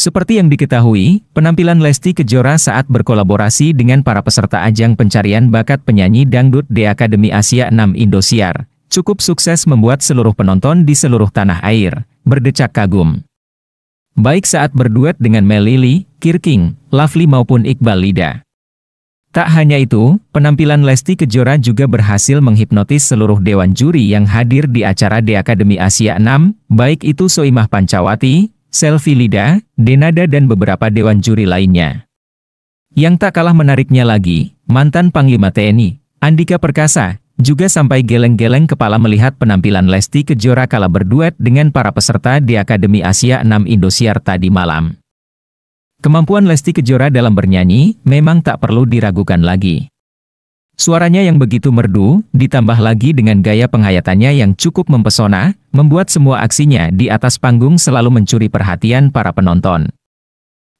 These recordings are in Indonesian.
Seperti yang diketahui, penampilan Lesti Kejora saat berkolaborasi dengan para peserta ajang pencarian bakat penyanyi dangdut di Akademi Asia 6 Indosiar, cukup sukses membuat seluruh penonton di seluruh tanah air, berdecak kagum. Baik saat berduet dengan Melili, Kirking, Lovely maupun Iqbal Lida. Tak hanya itu, penampilan Lesti Kejora juga berhasil menghipnotis seluruh dewan juri yang hadir di acara di Akademi Asia 6, baik itu Soimah Pancawati, Selvi Lida, Denada dan beberapa dewan juri lainnya. Yang tak kalah menariknya lagi, mantan Panglima TNI, Andika Perkasa, juga sampai geleng-geleng kepala melihat penampilan Lesti Kejora kala berduet dengan para peserta di Akademi Asia 6 Indosiar tadi malam. Kemampuan Lesti Kejora dalam bernyanyi memang tak perlu diragukan lagi. Suaranya yang begitu merdu, ditambah lagi dengan gaya penghayatannya yang cukup mempesona, membuat semua aksinya di atas panggung selalu mencuri perhatian para penonton.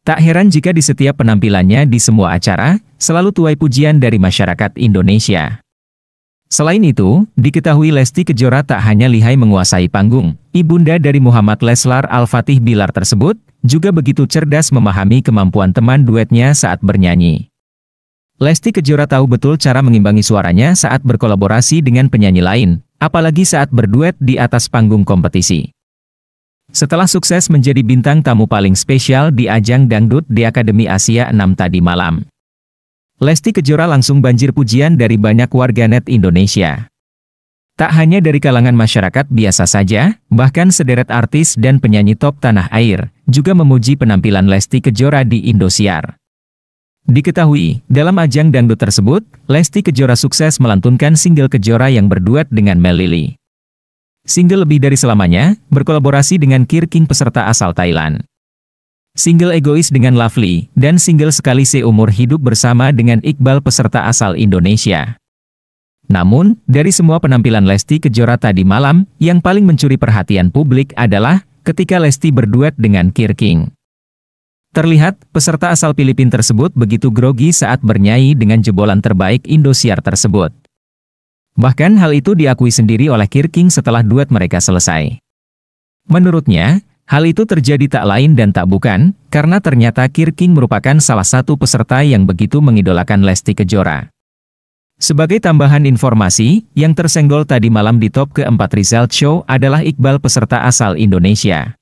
Tak heran jika di setiap penampilannya di semua acara, selalu tuai pujian dari masyarakat Indonesia. Selain itu, diketahui Lesti Kejora tak hanya lihai menguasai panggung, ibunda dari Muhammad Leslar Al-Fatih Bilar tersebut, juga begitu cerdas memahami kemampuan teman duetnya saat bernyanyi. Lesti Kejora tahu betul cara mengimbangi suaranya saat berkolaborasi dengan penyanyi lain, apalagi saat berduet di atas panggung kompetisi. Setelah sukses menjadi bintang tamu paling spesial di ajang dangdut di Akademi Asia 6 tadi malam. Lesti Kejora langsung banjir pujian dari banyak warganet Indonesia. Tak hanya dari kalangan masyarakat biasa saja, bahkan sederet artis dan penyanyi top tanah air, juga memuji penampilan Lesti Kejora di Indosiar. Diketahui, dalam ajang dangdut tersebut, Lesti Kejora sukses melantunkan single Kejora yang berduet dengan Mel Single lebih dari selamanya, berkolaborasi dengan Kir King peserta asal Thailand. Single Egois dengan Lovely, dan single Sekali Seumur Hidup bersama dengan Iqbal peserta asal Indonesia. Namun, dari semua penampilan Lesti Kejora tadi malam, yang paling mencuri perhatian publik adalah ketika Lesti berduet dengan Kir King. Terlihat, peserta asal Filipin tersebut begitu grogi saat bernyanyi dengan jebolan terbaik Indosiar tersebut. Bahkan hal itu diakui sendiri oleh Kirking setelah duet mereka selesai. Menurutnya, hal itu terjadi tak lain dan tak bukan, karena ternyata Kirking merupakan salah satu peserta yang begitu mengidolakan Lesti Kejora. Sebagai tambahan informasi, yang tersenggol tadi malam di top keempat result show adalah Iqbal peserta asal Indonesia.